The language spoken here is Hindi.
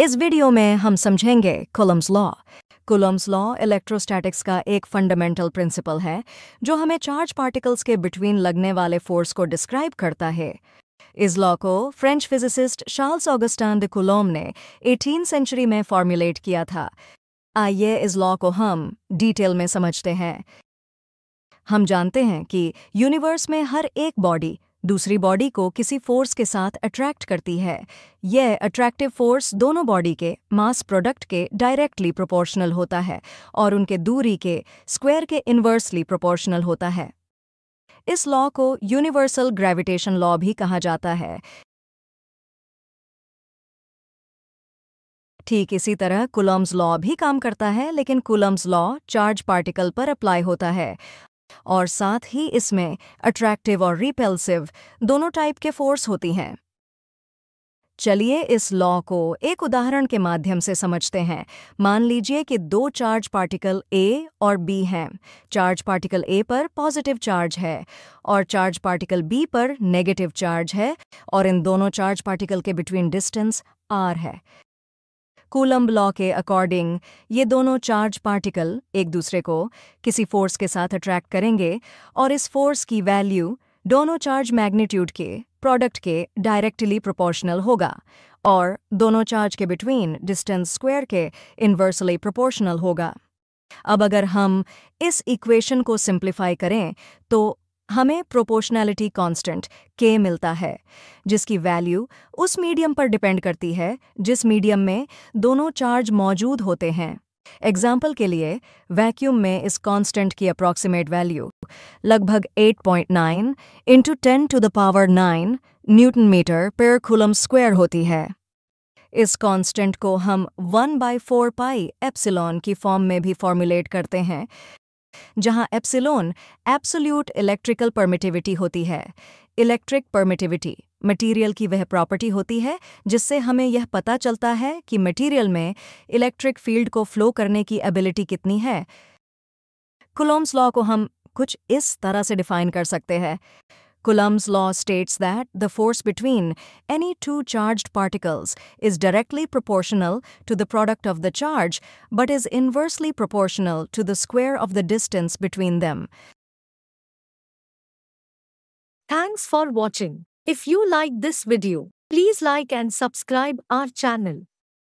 इस वीडियो में हम समझेंगे Coulomb's law Coulomb's law electrostatics का एक फंडामेंटल प्रिंसिपल है जो हमें चार्ज पार्टिकल्स के बिटवीन लगने वाले फोर्स को डिस्क्राइब करता है इस लॉ को French physicist Charles Augustin de Coulomb ने 18 सेंचुरी में फॉर्मुलेट किया था आइए इस लॉ को हम डिटेल में समझते हैं हम जानते हैं कि यूनिवर्स में हर एक बॉडी दूसरी बॉडी को किसी फोर्स के साथ अट्रैक्ट करती है यह अट्रैक्टिव फोर्स दोनों बॉडी के मास प्रोडक्ट के डायरेक्टली प्रोपोर्शनल होता है और उनके दूरी के स्क्वायर के इन्वर्सली प्रोपोर्शनल होता है इस लॉ को यूनिवर्सल ग्रेविटेशन लॉ भी कहा जाता है ठीक इसी तरह कुलम्स लॉ भी काम करता है लेकिन कुलम्स लॉ चार्ज पार्टिकल पर अप्लाई होता है और साथ ही इसमें अट्रैक्टिव और रिपेल्सिव दोनों टाइप के फोर्स होती हैं चलिए इस लॉ को एक उदाहरण के माध्यम से समझते हैं मान लीजिए कि दो चार्ज पार्टिकल ए और बी हैं चार्ज पार्टिकल ए पर पॉजिटिव चार्ज है और चार्ज पार्टिकल बी पर नेगेटिव चार्ज है और इन दोनों चार्ज पार्टिकल के बिटवीन डिस्टेंस आर है कूलम लॉ के अकॉर्डिंग ये दोनों चार्ज पार्टिकल एक दूसरे को किसी फोर्स के साथ अट्रैक्ट करेंगे और इस फोर्स की वैल्यू दोनों चार्ज मैग्नीट्यूड के प्रोडक्ट के डायरेक्टली प्रोपोर्शनल होगा और दोनों चार्ज के बिटवीन डिस्टेंस स्क्वायर के इन्वर्सली प्रोपोर्शनल होगा अब अगर हम इस इक्वेशन को सिंप्लीफाई करें तो हमें प्रोपोर्शनैलिटी कांस्टेंट के मिलता है जिसकी वैल्यू उस मीडियम पर डिपेंड करती है जिस मीडियम में दोनों चार्ज मौजूद होते हैं एग्जाम्पल के लिए वैक्यूम में इस कांस्टेंट की अप्रॉक्सीमेट वैल्यू लगभग 8.9 point nine into ten to the power nine newton meter per coulomb square होती है इस कांस्टेंट को हम one by four pi epsilon की फॉर्म में भी फॉर्मुलेट करते हैं जहां एप्सिलोन एब्सोल्यूट इलेक्ट्रिकल परमिटिविटी होती है इलेक्ट्रिक परमिटिविटी मटेरियल की वह प्रॉपर्टी होती है जिससे हमें यह पता चलता है कि मटेरियल में इलेक्ट्रिक फील्ड को फ्लो करने की एबिलिटी कितनी है कुलोम्स लॉ को हम कुछ इस तरह से डिफाइन कर सकते हैं Coulomb's law states that the force between any two charged particles is directly proportional to the product of the charge but is inversely proportional to the square of the distance between them. Thanks for watching. If you like this video, please like and subscribe our channel.